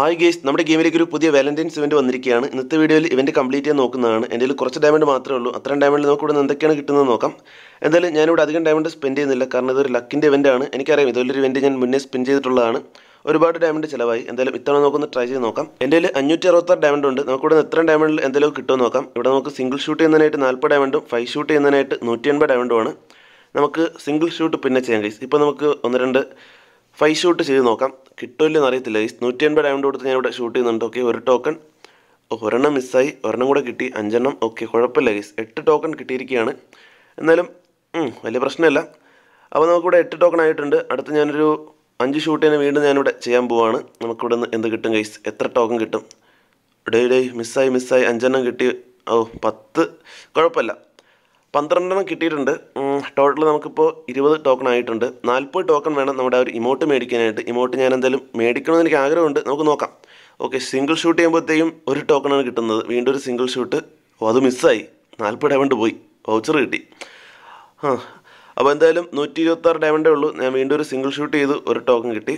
hi guys നമ്മുടെ ഗെയിമിലേക്ക് ഒരു പുതിയ വാലന്റൈൻസ് ഇവന്റ് വന്നിരിക്കുകയാണ് ഇന്നത്തെ വീഡിയോയിൽ ഇവന്റ് കംപ്ലീറ്റ് ചെയ്യാൻ നോക്കുന്നതാണ് എൻ്റെ കുറച്ച് ഡയമണ്ട് മാത്രമേ ഉള്ളൂ അത്രയും ഡയമണ്ട് നമുക്ക് ഇവിടെ എന്തൊക്കെയാണ് കിട്ടുന്നത് നോക്കാം എന്തായാലും ഞാനിവിടെ അധികം ഡയമണ്ട് സ്പെൻഡ് ചെയ്യുന്നില്ല കാരണം ഇതൊരു ലക്കിൻ്റെ ഇവൻ്റാണ് എനിക്കറിയാം ഇതൊരു ഇവന്റ് ഞാൻ മുന്നേ സ്പെൻഡ് ചെയ്തിട്ടുള്ളതാണ് ഒരുപാട് ഡയമണ്ട് ചിലവായി എന്തായാലും ഇത്തവണ നോക്കുന്ന ട്രൈ ചെയ്ത് നോക്കാം എൻ്റെ കയ്യിൽ അഞ്ഞൂറ്റി അറുപത്താറ് ഡയമണ്ട് ഉണ്ട് നമുക്കിവിടെ എത്ര ഡയമണ്ടിൽ എന്തെങ്കിലും കിട്ടുമോ നോക്കാം ഇവിടെ നമുക്ക് സിംഗിൾ ഷൂട്ട് ചെയ്യുന്നതിനായിട്ട് നാൽപ്പത് ഡയമണ്ടും ഫൈവ് ഷൂട്ട് ചെയ്യുന്നതിനായിട്ട് നൂറ്റി എൺപത് ഡയമണ്ടുമാണ് നമുക്ക് സിംഗിൾ ഷൂട്ട് പിന്നെ ചെയ്യാം ഗൈസ് ഇപ്പോൾ നമുക്ക് ഒന്ന് രണ്ട് ഫൈവ് ഷൂട്ട് ചെയ്ത് നോക്കാം കിട്ടുമല്ലോ അറിയത്തില്ല ഈ നൂറ്റി എൺപത് ഡയമണ്ട് കൊടുത്ത് ഞാൻ ഇവിടെ ഷൂട്ട് ചെയ്യുന്നുണ്ട് ഓക്കെ ഒരു ടോക്കൺ ഒരെണ്ണം മിസ്സായി ഒരെണ്ണം കൂടെ കിട്ടി അഞ്ചെണ്ണം ഓക്കെ കുഴപ്പമില്ല ഗൈസ് എട്ട് ടോക്കൺ കിട്ടിയിരിക്കുകയാണ് എന്നാലും വലിയ പ്രശ്നമില്ല അപ്പോൾ നമുക്കിവിടെ എട്ട് ടോക്കൺ ആയിട്ടുണ്ട് അടുത്ത് ഞാനൊരു അഞ്ച് ഷൂട്ട് ചെയ്യുന്ന വീണ്ടും ഞാനിവിടെ ചെയ്യാൻ പോവാണ് നമുക്കിവിടെ നിന്ന് എന്ത് കിട്ടും ഗൈസ് എത്ര ടോക്കൺ കിട്ടും ഡേ ഡേ മിസ്സായി മിസ്സായി അഞ്ചെണ്ണം കിട്ടി ഓ പത്ത് കുഴപ്പമില്ല പന്ത്രണ്ടെണ്ണം കിട്ടിയിട്ടുണ്ട് ടോട്ടൽ നമുക്കിപ്പോൾ ഇരുപത് ടോക്കൺ ആയിട്ടുണ്ട് നാൽപ്പത് ടോക്കൺ വേണം നമ്മുടെ ഒരു ഇമോട്ട് മേടിക്കാനായിട്ട് ഇമോട്ട് ഞാൻ എന്തായാലും മേടിക്കണമെന്ന് എനിക്ക് ആഗ്രഹമുണ്ട് നമുക്ക് നോക്കാം ഓക്കെ സിംഗിൾ ഷൂട്ട് ചെയ്യുമ്പോഴത്തേക്കും ഒരു ടോക്കണാണ് കിട്ടുന്നത് വീണ്ടും ഒരു സിംഗിൾ ഷൂട്ട് ഓ അത് മിസ്സായി നാൽപ്പത് ഡയമണ്ട് പോയി വൗച്ചർ കിട്ടി ആ അപ്പോൾ എന്തായാലും നൂറ്റി ഇരുപത്താറ് ഡയമണ്ടേ ഉള്ളൂ ഞാൻ വീണ്ടും ഒരു സിംഗിൾ ഷൂട്ട് ചെയ്ത് ഒരു ടോക്കൺ കിട്ടി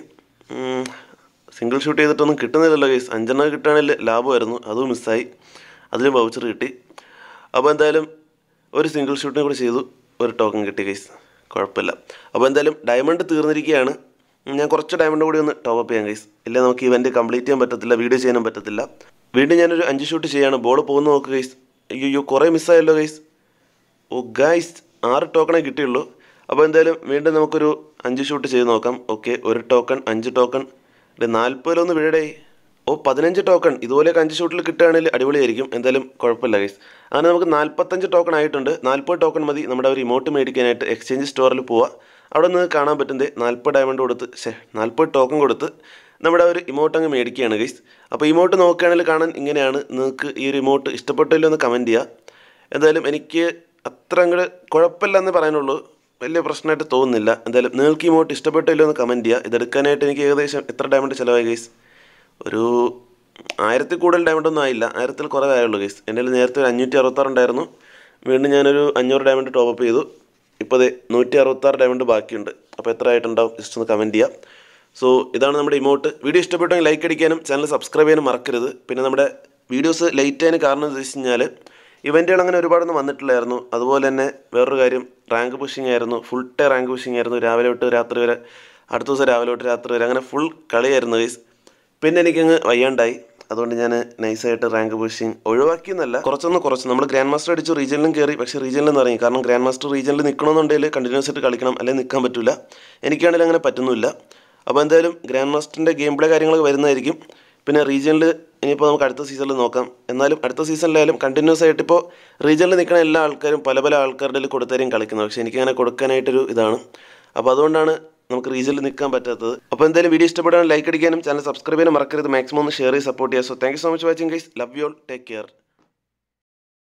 സിംഗിൾ ഷൂട്ട് ചെയ്തിട്ടൊന്നും കിട്ടുന്നില്ലല്ലോ കേസ് അഞ്ചെണ്ണം കിട്ടുകയാണെങ്കിൽ ലാഭമായിരുന്നു അതും മിസ്സായി അതിലും വൗച്ചർ കിട്ടി അപ്പോൾ എന്തായാലും ഒരു സിംഗിൾ ഷൂട്ടിനെ കൂടി ചെയ്തു ഒരു ടോക്കൺ കിട്ടി ഗൈസ് കുഴപ്പമില്ല അപ്പോൾ എന്തായാലും ഡയമണ്ട് തീർന്നിരിക്കുകയാണ് ഞാൻ കുറച്ച് ഡയമണ്ട് കൂടി ഒന്ന് ടോപ്പ് അപ്പ് ചെയ്യാം ഗൈസ് ഇല്ല നമുക്ക് ഇവൻ്റ് കംപ്ലീറ്റ് ചെയ്യാൻ പറ്റത്തില്ല വീഡിയോ ചെയ്യാനും പറ്റത്തില്ല വീണ്ടും ഞാനൊരു അഞ്ച് ഷൂട്ട് ചെയ്യാണ് ബോൾ പോകുന്ന നോക്ക് ഗൈസ് അയ്യോ കുറേ മിസ്സായല്ലോ ഗൈസ് ഓ ഗൈസ് ആറ് ടോക്കണെ കിട്ടിയുള്ളൂ അപ്പോൾ എന്തായാലും വീണ്ടും നമുക്കൊരു അഞ്ച് ഷൂട്ട് ചെയ്ത് നോക്കാം ഓക്കെ ഒരു ടോക്കൺ അഞ്ച് ടോക്കൺ നാൽപ്പതിലൊന്ന് വീടേ ഓ പതിനഞ്ച് ടോക്കൺ ഇതുപോലെയൊക്കെ അഞ്ച് ഷൂട്ടിൽ കിട്ടുകയാണെങ്കിൽ അടിപൊളിയായിരിക്കും എന്തായാലും കുഴപ്പമില്ല ഗൈസ് അങ്ങനെ നമുക്ക് നാൽപ്പത്തഞ്ച് ടോക്കൺ ആയിട്ടുണ്ട് നാൽപ്പത് ടോക്കൺ മതി നമ്മുടെ ഒരു ഇമോട്ട് മേടിക്കാനായിട്ട് എക്സ്ചേഞ്ച് സ്റ്റോറിൽ പോവുക അവിടെ നിന്ന് കാണാൻ പറ്റുന്നത് നാൽപ്പത് ഡയമണ്ട് കൊടുത്ത് ശേ നാൽപ്പത് ടോക്കൺ കൊടുത്ത് നമ്മുടെ ഒരു ഇമോട്ട് അങ്ങ് മേടിക്കുകയാണ് ഗൈസ് അപ്പോൾ ഇമോട്ട് നോക്കുകയാണെങ്കിൽ കാണാൻ ഇങ്ങനെയാണ് നിങ്ങൾക്ക് ഈ ഒരു ഇമോട്ട് ഇഷ്ടപ്പെട്ടില്ല എന്ന് കമൻറ്റ് ചെയ്യുക എന്തായാലും എനിക്ക് അത്ര അങ്ങോട്ട് കുഴപ്പമില്ല എന്ന് പറയാനുള്ളൂ വലിയ പ്രശ്നമായിട്ട് തോന്നുന്നില്ല എന്തായാലും നിങ്ങൾക്ക് ഇമോട്ട് ഇഷ്ടപ്പെട്ടില്ല എന്ന് കമൻറ്റ് ചെയ്യുക ഇതെടുക്കാനായിട്ട് എനിക്ക് ഏകദേശം എത്ര ഡയമണ്ട് ചിലവായി ഗൈസ് ഒരു ആയിരത്തിൽ കൂടുതൽ ഡയമണ്ട് ഒന്നും ആയില്ല ആയിരത്തിൽ കുറേ ആയുള്ളൂ ഗൈസ് എൻ്റെ നേരത്തെ ഒരു അഞ്ഞൂറ്റി അറുപത്താറ് ഉണ്ടായിരുന്നു വീണ്ടും ഞാനൊരു അഞ്ഞൂറ് ഡയമണ്ട് ടോപ്പ് ചെയ്തു ഇപ്പോൾ അതെ നൂറ്റി അറുപത്താറ് ഡയമണ്ട് ബാക്കിയുണ്ട് അപ്പോൾ എത്ര ആയിട്ടുണ്ടാവും ജസ്റ്റ് ഒന്ന് കമൻറ്റ് ചെയ്യാം സോ ഇതാണ് നമ്മുടെ ഇമോട്ട് വീഡിയോ ഇഷ്ടപ്പെട്ടെങ്കിൽ ലൈക്ക് അടിക്കാനും ചാനൽ സബ്സ്ക്രൈബ് ചെയ്യാനും മറക്കരുത് പിന്നെ നമ്മുടെ വീഡിയോസ് ലേറ്റ് ആയതിന് കാരണം എന്ന് വെച്ച് കഴിഞ്ഞാൽ ഇവൻറ്റുകൾ അങ്ങനെ ഒരുപാടൊന്നും വന്നിട്ടില്ലായിരുന്നു അതുപോലെ തന്നെ വേറൊരു കാര്യം റാങ്ക് പുഷിംഗ് ആയിരുന്നു ഫുൾ ടൈം റാങ്ക് പുഷിംഗ് ആയിരുന്നു രാവിലെ തൊട്ട് രാത്രി വരെ അടുത്ത ദിവസം രാവിലെ തൊട്ട് രാത്രി വരെ അങ്ങനെ ഫുൾ കളിയായിരുന്നു ഗൈസ് പിന്നെ എനിക്കങ്ങ് വയ്യാണ്ടായി അതുകൊണ്ട് ഞാൻ നൈസായിട്ട് റാങ്ക് പുഷിങ് എന്നല്ല കുറച്ചൊന്ന് കുറച്ച് നമ്മൾ ഗ്രാൻഡ് മാസ്റ്റർ അടിച്ചു റീജിയനിലും കയറി പക്ഷേ റീജിയനിലും ഇറങ്ങി കാരണം ഗ്രാൻഡ് മാസ്റ്റർ റീജിയനിൽ നിൽക്കണമെന്നുണ്ടെങ്കിൽ കണ്ടിന്യൂസ് ആയിട്ട് കളിക്കണം അല്ലെങ്കിൽ നിൽക്കാൻ പറ്റില്ല എനിക്കാണെങ്കിൽ അങ്ങനെ പറ്റുന്നില്ല അപ്പോൾ എന്തായാലും ഗ്രാൻഡ് മാസ്റ്ററിൻ്റെ ഗെയിം പ്ലേ കാര്യങ്ങളൊക്കെ വരുന്നതായിരിക്കും പിന്നെ റീജിയനിൽ ഇനിയിപ്പോൾ നമുക്ക് അടുത്ത സീസണിൽ നോക്കാം എന്നാലും അടുത്ത സീസണിലായാലും കണ്ടിന്യൂസ് ആയിട്ട് ഇപ്പോൾ റീജിയനിൽ നിൽക്കുന്ന എല്ലാ ആൾക്കാരും പല പല ആൾക്കാരുടെ കൊടുത്തായിരിക്കും കളിക്കുന്നത് പക്ഷേ എനിക്കങ്ങനെ കൊടുക്കാനായിട്ടൊരു ഇതാണ് അപ്പോൾ അതുകൊണ്ടാണ് നമുക്ക് റീജിൽ നിൽക്കാൻ പറ്റാത്തത് അപ്പോൾ എന്തായാലും വീഡിയോ ഇഷ്ടപ്പെടാൻ ലൈക്ക് അടിക്കാനും ചാനൽ സബ്സ്ക്രൈബ് ചെയ്യാനും മറക്കരുത് മാക്സിമം ഒന്ന് ഷെയർ ചെയ്ത് സപ്പോർട്ട് ചെയ്യാം so thank so much watching guys love you all take care